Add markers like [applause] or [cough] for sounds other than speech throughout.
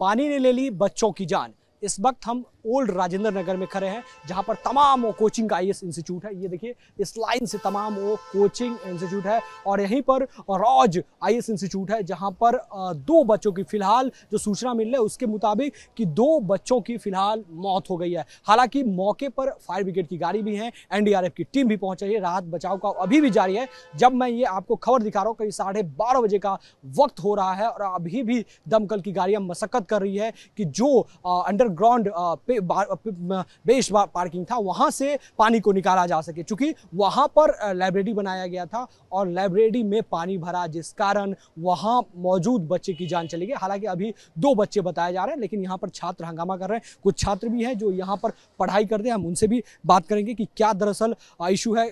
पानी ने ले ली बच्चों की जान इस वक्त हम ओल्ड राजेंद्र नगर में खड़े हैं जहां पर तमाम वो कोचिंग का आई इंस्टीट्यूट है ये देखिए इस लाइन से तमाम वो कोचिंग इंस्टीट्यूट है और यहीं पर रॉज आई इंस्टीट्यूट है जहां पर दो बच्चों की फिलहाल जो सूचना मिल रही है उसके मुताबिक कि दो बच्चों की फिलहाल मौत हो गई है हालांकि मौके पर फायर ब्रिगेड की गाड़ी भी है एनडीआरएफ की टीम भी पहुंच रही है राहत बचाव का अभी भी जारी है जब मैं ये आपको खबर दिखा रहा हूँ करीब साढ़े बारह बजे का वक्त हो रहा है और अभी भी दमकल की गाड़ियां मशक्कत कर रही है कि जो अंडरग्राउंड पे बेस पार्किंग था वहाँ से पानी को निकाला जा सके चूँकि वहाँ पर लाइब्रेरी बनाया गया था और लाइब्रेरी में पानी भरा जिस कारण वहाँ मौजूद बच्चे की जान चली गई हालांकि अभी दो बच्चे बताए जा रहे हैं लेकिन यहाँ पर छात्र हंगामा कर रहे हैं कुछ छात्र भी हैं जो यहाँ पर पढ़ाई करते हैं हम उनसे भी बात करेंगे कि क्या दरअसल इशू है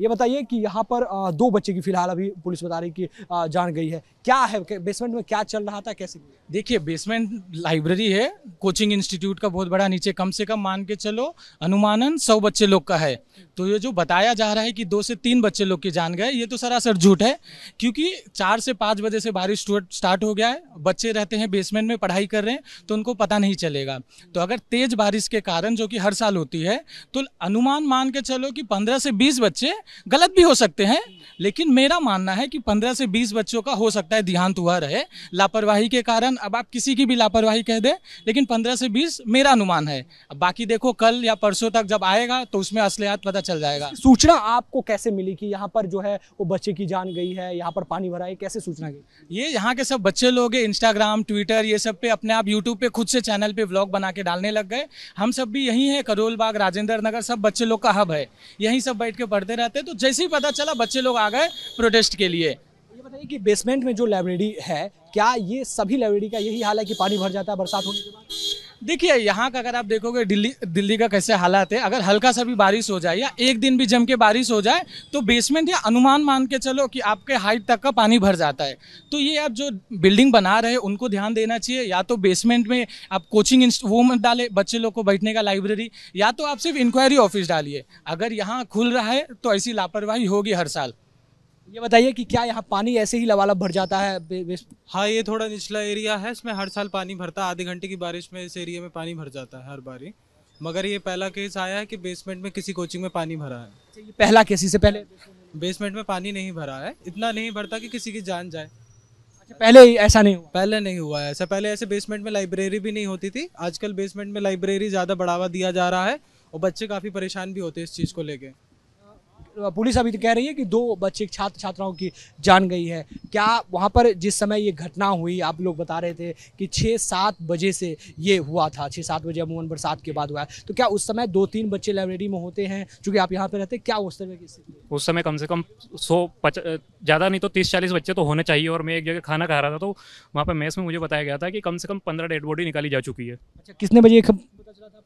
ये बताइए कि यहाँ पर दो बच्चे की फिलहाल अभी पुलिस बता रही की जान गई है क्या है बेसमेंट में क्या चल रहा था कैसे देखिए बेसमेंट लाइब्रेरी है कोचिंग इंस्टीट्यूट का बहुत बड़ा नीचे कम से कम मान के चलो अनुमानन सौ बच्चे लोग का है तो ये जो बताया जा रहा है कि दो से तीन बच्चे लोग की जान गए ये तो सरासर झूठ है क्योंकि चार से पाँच बजे से बारिश स्टार्ट हो गया है बच्चे रहते हैं बेसमेंट में पढ़ाई कर रहे हैं तो उनको पता नहीं चलेगा तो अगर तेज़ बारिश के कारण जो कि हर साल होती है तो अनुमान मान के चलो कि पंद्रह से बीस बच्चे गलत भी हो सकते हैं लेकिन मेरा मानना है कि पंद्रह से बीस बच्चों का हो सकता है देहांत हुआ रहे लापरवाही के कारण अब आप किसी की भी लापरवाही कह दें लेकिन पंद्रह से बीस मेरा अनुमान है बाकी देखो कल या परसों तक जब आएगा तो उसमें असलियात पता चल जाएगा सूचना आपको कैसे मिली कि यहाँ पर जो है वो बच्चे की जान गई है यहाँ पर पानी भरा है कैसे सूचना गई ये यहाँ के सब बच्चे लोग इंस्टाग्राम ट्विटर ये सब पे अपने आप यूट्यूब पे खुद से चैनल पे व्लॉग बना के डालने लग गए हम सब भी यहीं है करोल बाग राजेंद्र नगर सब बच्चे लोग का हब है यहीं सब बैठ के पढ़ते रहते तो जैसे ही पता चला बच्चे लोग आ गए प्रोटेस्ट के लिए बताइए कि बेसमेंट में जो लाइब्रेरी है क्या ये सभी लाइब्रेरी का यही हाल है कि पानी भर जाता है बरसात होने के बाद देखिए यहाँ का अगर आप देखोगे दिल्ली दिल्ली का कैसे हालात है अगर हल्का सा भी बारिश हो जाए या एक दिन भी जम के बारिश हो जाए तो बेसमेंट या अनुमान मान के चलो कि आपके हाइट तक का पानी भर जाता है तो ये आप जो बिल्डिंग बना रहे हैं उनको ध्यान देना चाहिए या तो बेसमेंट में आप कोचिंग वो मत डाले बच्चे लोग को बैठने का लाइब्रेरी या तो आप सिर्फ इंक्वायरी ऑफिस डालिए अगर यहाँ खुल रहा है तो ऐसी लापरवाही होगी हर साल ये बताइए कि क्या यहाँ पानी ऐसे ही लबालब भर जाता है हाँ ये थोड़ा निचला एरिया है इसमें हर साल पानी भरता है आधे घंटे की बारिश में इस एरिया में पानी भर जाता है हर बारी मगर ये पहला केस आया है कि बेसमेंट में किसी कोचिंग में पानी भरा है अच्छा, ये पहला केस इससे पहले बेसमेंट में पानी नहीं भरा है इतना नहीं भरता कि किसी की जान जाए अच्छा पहले ऐसा नहीं हुआ पहले नहीं हुआ है ऐसा पहले ऐसे बेसमेंट में लाइब्रेरी भी नहीं होती थी आजकल बेसमेंट में लाइब्रेरी ज़्यादा बढ़ावा दिया जा रहा है और बच्चे काफ़ी परेशान भी होते हैं इस चीज़ को लेकर पुलिस अभी तो कह रही है कि दो बच्चे छात्र छात्राओं की जान गई है क्या वहाँ पर जिस समय ये घटना हुई आप लोग बता रहे थे कि छः सात बजे से ये हुआ था छः सात बजे अमूमन बरसात के बाद हुआ है तो क्या उस समय दो तीन बच्चे लाइब्रेरी में होते हैं चूँकि आप यहाँ पर रहते क्या उस समय की स्थिति उस समय कम से कम सौ ज़्यादा नहीं तो तीस चालीस बच्चे तो होने चाहिए और मैं एक जगह खाना खा रहा था तो वहाँ पर मेस में मुझे बताया गया था कि कम से कम पंद्रह डेड बॉडी निकाली जा चुकी है अच्छा कितने बजे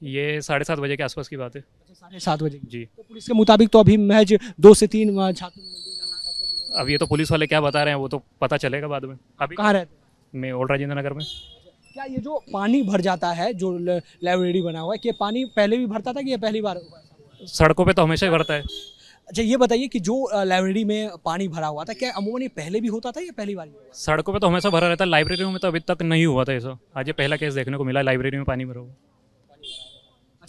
ये साढ़े सात बजे के आसपास की बात है अच्छा, साढ़े सात बजे जी तो पुलिस के मुताबिक तो अभी महज दो से तीन छात्र अब ये तो पुलिस वाले क्या बता रहे हैं वो तो पता चलेगा बाद में अभी कहाँ रहते मैं ओल्ड राजेंद्र नगर में अच्छा, क्या ये जो पानी भर जाता है जो लाइब्रेरी बना हुआ है कि पानी पहले भी भरता था कि ये पहली बार सड़कों पे तो हमेशा ही भरता है अच्छा ये बताइए कि जो लाइब्रेरी में पानी भरा हुआ था क्या अमूमन ये पहले भी होता था या पहली बार सड़कों पे तो हमेशा भरा रहता है लाइब्रेरी में तो अभी तक नहीं हुआ था ऐसा आज ये पहला केस देखने को मिला लाइब्रेरी में पानी भरा हुआ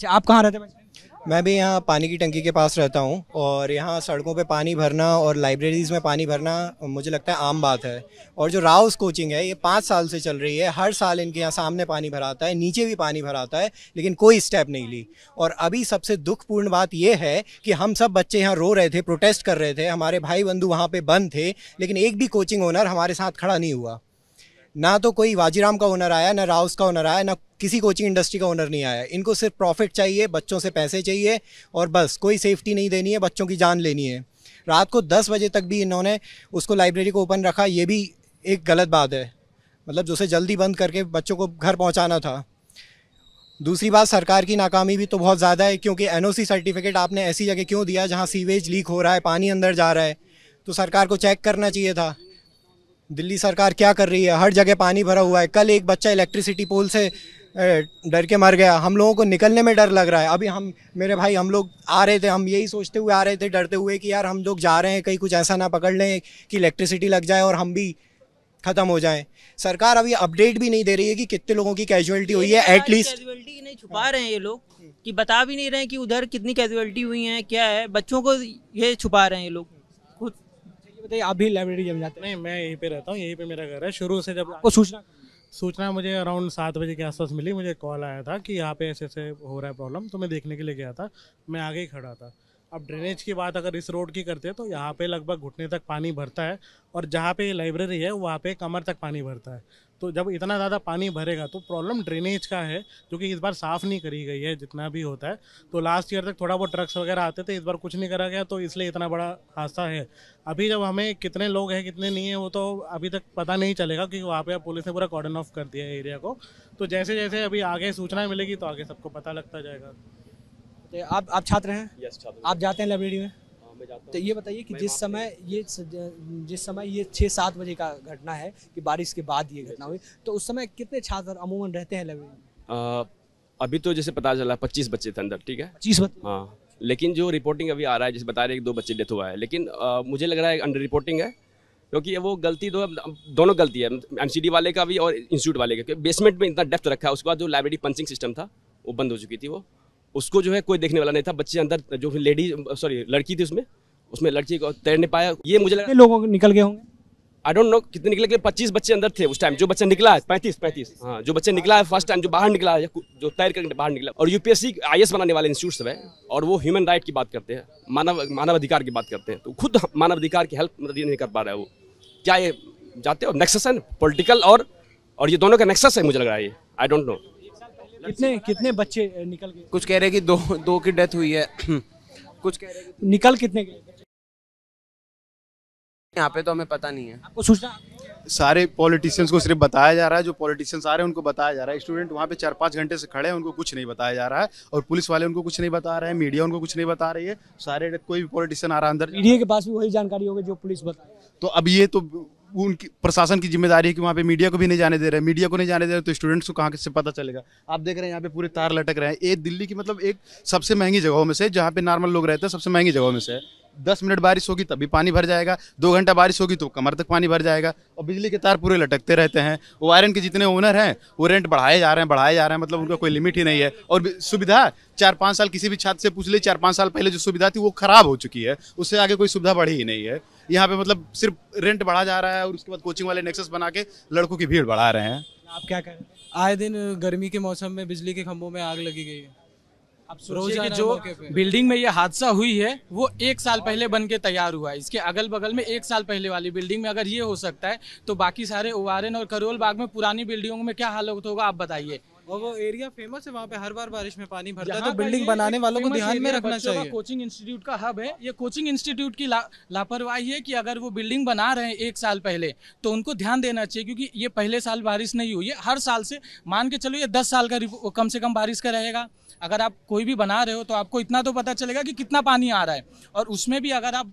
अच्छा आप कहाँ रहते हैं मैं भी यहाँ पानी की टंकी के पास रहता हूँ और यहाँ सड़कों पे पानी भरना और लाइब्रेरीज़ में पानी भरना मुझे लगता है आम बात है और जो राउस कोचिंग है ये पाँच साल से चल रही है हर साल इनके यहाँ सामने पानी भराता है नीचे भी पानी भराता है लेकिन कोई स्टेप नहीं ली और अभी सबसे दुखपूर्ण बात ये है कि हम सब बच्चे यहाँ रो रहे थे प्रोटेस्ट कर रहे थे हमारे भाई बंधु वहाँ पर बंद थे लेकिन एक भी कोचिंग ओनर हमारे साथ खड़ा नहीं हुआ ना तो कोई वाजीराम का ओनर आया ना राउस का ओनर आया ना किसी कोचिंग इंडस्ट्री का ओनर नहीं आया इनको सिर्फ प्रॉफिट चाहिए बच्चों से पैसे चाहिए और बस कोई सेफ्टी नहीं देनी है बच्चों की जान लेनी है रात को दस बजे तक भी इन्होंने उसको लाइब्रेरी को ओपन रखा ये भी एक गलत बात है मतलब जो जल्दी बंद करके बच्चों को घर पहुँचाना था दूसरी बात सरकार की नाकामी भी तो बहुत ज़्यादा है क्योंकि एन सर्टिफिकेट आपने ऐसी जगह क्यों दिया जहाँ सीवेज लीक हो रहा है पानी अंदर जा रहा है तो सरकार को चेक करना चाहिए था दिल्ली सरकार क्या कर रही है हर जगह पानी भरा हुआ है कल एक बच्चा इलेक्ट्रिसिटी पोल से डर के मर गया हम लोगों को निकलने में डर लग रहा है अभी हम मेरे भाई हम लोग आ रहे थे हम यही सोचते हुए आ रहे थे डरते हुए कि यार हम लोग जा रहे हैं कहीं कुछ ऐसा ना पकड़ लें कि इलेक्ट्रिसिटी लग जाए और हम भी ख़त्म हो जाए सरकार अभी अपडेट भी नहीं दे रही है कि कितने लोगों की कैजुअलिटी हुई है एटलीस्ट कैजुअलिटी नहीं छुपा रहे हैं ये लोग कि बता भी नहीं रहे हैं कि उधर कितनी कैजुअलिटी हुई है क्या है बच्चों को ये छुपा रहे हैं ये लोग खुद बताइए आप भी लाइब्रेरी जब जाते हैं नहीं मैं यहीं पे रहता हूँ यहीं पे मेरा घर है शुरू से जब आपको सूचना सूचना मुझे अराउंड सात बजे के आसपास मिली मुझे कॉल आया था कि यहाँ पे ऐसे ऐसे हो रहा है प्रॉब्लम तो मैं देखने के लिए गया था मैं आगे ही खड़ा था अब ड्रेनेज की बात अगर इस रोड की करते हैं तो यहाँ पे लगभग घुटने तक पानी भरता है और जहाँ पे लाइब्रेरी है वहाँ पे कमर तक पानी भरता है तो जब इतना ज़्यादा पानी भरेगा तो प्रॉब्लम ड्रेनेज का है जो कि इस बार साफ़ नहीं करी गई है जितना भी होता है तो लास्ट ईयर तक थोड़ा बहुत ट्रक्स वगैरह आते थे इस बार कुछ नहीं करा गया तो इसलिए इतना बड़ा हादसा है अभी जब हमें कितने लोग हैं कितने नहीं हैं वो तो अभी तक पता नहीं चलेगा क्योंकि वहाँ पर पुलिस ने पूरा कॉर्डन ऑफ कर दिया है एरिया को तो जैसे जैसे अभी आगे सूचना मिलेगी तो आगे सबको पता लगता जाएगा तो आप आप छात्र हैं यस छात्र आप जाते हैं लाइब्रेरी में हाँ, तो ये बताइए कि जिस समय ये जिस समय ये छः सात बजे का घटना है कि बारिश के बाद ये घटना हुई तो उस समय कितने छात्र अमूमन रहते हैं लाइब्रेरी में अभी तो जैसे पता चला पच्चीस बच्चे थे अंदर ठीक है पच्चीस बच्चे हाँ लेकिन जो रिपोर्टिंग अभी आ रहा है जैसे बता रहे हैं दो बच्चे डेथ हुआ है लेकिन आ, मुझे लग रहा है अंडर रिपोर्टिंग है क्योंकि वो गलती तो दोनों गलती है एम वाले का भी और इंस्टीट्यूट वाले का बेसमेंट में इतना डेप्थ रखा है उसके बाद जो लाइब्रेरी पंचिंग सिस्टम था वो बंद हो चुकी थी वो उसको जो है कोई देखने वाला नहीं था बच्चे अंदर जो लेडी सॉरी लड़की थी उसमें उसमें लड़की को तैरने पाया ये मुझे लगा लोग निकल गए होंगे आई डोंट नो कितने निकले गए पच्चीस बच्चे अंदर थे उस टाइम जो बच्चा निकला है पैंतीस पैंतीस हाँ जो बच्चे निकला है फर्स्ट टाइम जो बाहर निकला है जो तैर करके बाहर निकला और यूपीएससी आई बनाने वाले इंस्टीट्यूट है और वो ह्यूमन राइट की बात करते हैं मानव मानवाधिकार की बात करते हैं तो खुद मानवाधिकार की हेल्प मतलब ये नहीं कर पा रहा है वो क्या ये जाते हो नेक्सेस है पोलिटिकल और और ये दोनों का नेक्सस है मुझे लग रहा है ये आई डोंट नो मतलब कितने कितने बच्चे निकल गए कुछ कह रहे कि दो दो की डेथ हुई है [clears throat] कुछ कह रहे कि निकल कितने गए यहाँ पे तो हमें पता नहीं है आपको सूचना सारे पॉलिटिशियंस को सिर्फ बताया जा रहा है जो पॉलिटिशियंस आ रहे हैं उनको बताया जा रहा है स्टूडेंट वहाँ पे चार पाँच घंटे से खड़े हैं उनको कुछ नहीं बताया जा रहा है और पुलिस वाले उनको कुछ नहीं बता रहे हैं मीडिया उनको कुछ नहीं बता रही है सारे कोई भी पॉलिटिशियन आ रहा है अंदर मीडिया के पास भी वही जानकारी होगी जो पुलिस बता तो अब ये तो उनकी प्रशासन की जिम्मेदारी है कि वहाँ पे मीडिया को भी नहीं जाने दे रहे मीडिया को नहीं जाने दे रहे तो स्टूडेंट्स को कहाँ से पता चलेगा आप देख रहे हैं यहाँ पे पूरे तार लटक रहे हैं ये दिल्ली की मतलब एक सबसे महंगी जगहों में से जहाँ पे नॉर्मल लोग रहते हैं सबसे महंगी जगहों में से है दस मिनट बारिश होगी तभी पानी भर जाएगा दो घंटा बारिश होगी तो कमर तक पानी भर जाएगा और बिजली के तार पूरे लटकते रहते हैं वो आयरन के जितने ओनर हैं वो रेंट बढ़ाए जा रहे हैं बढ़ाए जा रहे हैं मतलब उनका कोई लिमिट ही नहीं है और सुविधा चार पाँच साल किसी भी छात्र से पूछ ले चार पाँच साल पहले जो सुविधा थी वो खराब हो चुकी है उससे आगे कोई सुविधा बढ़ी ही नहीं है यहाँ पे मतलब सिर्फ रेंट बढ़ा जा रहा है और उसके बाद कोचिंग वाले नेक्सेस बना के लड़कों की भीड़ बढ़ा रहे हैं आप क्या कह रहे हैं आए दिन गर्मी के मौसम में बिजली के खंभों में आग लगी गई है रोजा जो बिल्डिंग में ये हादसा हुई है वो एक साल पहले बन के तैयार हुआ है इसके अगल बगल में एक साल पहले वाली बिल्डिंग में अगर ये हो सकता है तो बाकी सारे ओआरएन और करोल बाग में पुरानी बिल्डिंगों में क्या हालत होगा आप बताइए और वो एरिया फेमस है वहाँ पे हर बार बारिश में पानी भरता है तो बिल्डिंग बनाने वालों को ध्यान में रखना चाहिए कोचिंग इंस्टीट्यूट का हब है ये कोचिंग इंस्टीट्यूट की लापरवाही है कि अगर वो बिल्डिंग बना रहे हैं एक साल पहले तो उनको ध्यान देना चाहिए क्योंकि ये पहले साल बारिश नहीं हुई है हर साल से मान के चलो ये दस साल का कम से कम बारिश का रहेगा अगर आप कोई भी बना रहे हो तो आपको इतना तो पता चलेगा कि कितना पानी आ रहा है और उसमें भी अगर आप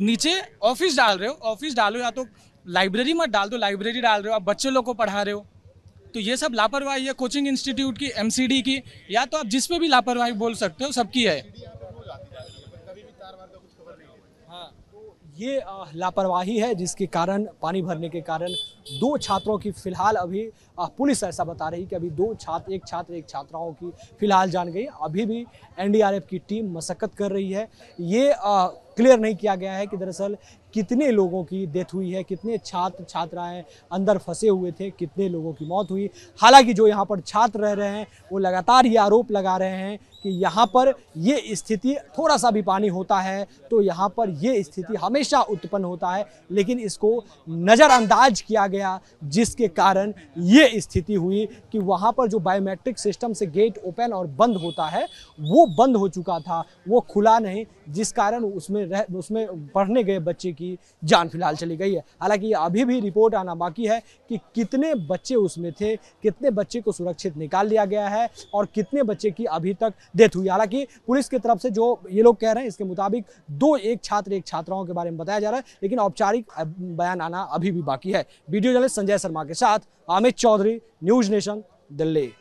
नीचे ऑफिस डाल रहे हो ऑफिस डालो या तो लाइब्रेरी मत डाल दो लाइब्रेरी डाल रहे हो आप बच्चे लोग को पढ़ा रहे हो तो ये सब लापरवाही है कोचिंग इंस्टीट्यूट की एम की या तो आप जिस पे भी लापरवाही बोल सकते हो सबकी है हाँ, ये लापरवाही है जिसके कारण पानी भरने के कारण दो छात्रों की फिलहाल अभी पुलिस ऐसा बता रही कि अभी दो छात्र एक छात्र एक छात्राओं की फिलहाल जान गई अभी भी एनडीआरएफ की टीम मशक्क़त कर रही है ये क्लियर नहीं किया गया है कि दरअसल कितने लोगों की डेथ हुई है कितने छात्र छात्राएं अंदर फंसे हुए थे कितने लोगों की मौत हुई हालांकि जो यहाँ पर छात्र रह रहे हैं वो लगातार ये आरोप लगा रहे हैं कि यहाँ पर ये स्थिति थोड़ा सा भी पानी होता है तो यहाँ पर ये स्थिति हमेशा उत्पन्न होता है लेकिन इसको नज़रअंदाज किया गया जिसके कारण ये स्थिति हुई कि वहाँ पर जो बायोमेट्रिक सिस्टम से गेट ओपन और बंद होता है वो बंद हो चुका था वो खुला नहीं जिस कारण उसमें रह उसमें पढ़ने गए बच्चे की जान फिलहाल चली गई है हालांकि अभी भी रिपोर्ट आना बाकी है कि कितने बच्चे उसमें थे कितने बच्चे को सुरक्षित निकाल लिया गया है और कितने बच्चे की अभी तक डेथ हुई हालांकि पुलिस की तरफ से जो ये लोग कह रहे हैं इसके मुताबिक दो एक छात्र एक छात्राओं के बारे में बताया जा रहा है लेकिन औपचारिक बयान आना अभी भी बाकी है वीडियो जर्नलिस्ट संजय शर्मा के साथ अमित चौधरी न्यूज नेशन दिल्ली